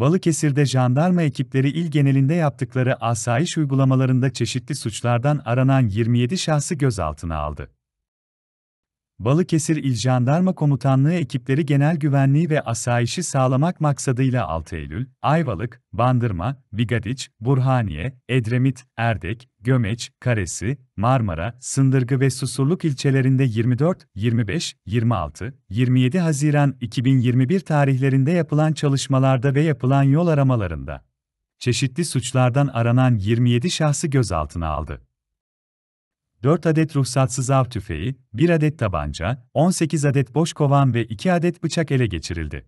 Balıkesir'de jandarma ekipleri il genelinde yaptıkları asayiş uygulamalarında çeşitli suçlardan aranan 27 şahsı gözaltına aldı. Balıkesir İl Jandarma Komutanlığı ekipleri genel güvenliği ve asayişi sağlamak maksadıyla 6 Eylül, Ayvalık, Bandırma, Vigadiç, Burhaniye, Edremit, Erdek, Gömeç, Karesi, Marmara, Sındırgı ve Susurluk ilçelerinde 24, 25, 26, 27 Haziran 2021 tarihlerinde yapılan çalışmalarda ve yapılan yol aramalarında çeşitli suçlardan aranan 27 şahsı gözaltına aldı. 4 adet ruhsatsız av tüfeği, 1 adet tabanca, 18 adet boş kovan ve 2 adet bıçak ele geçirildi.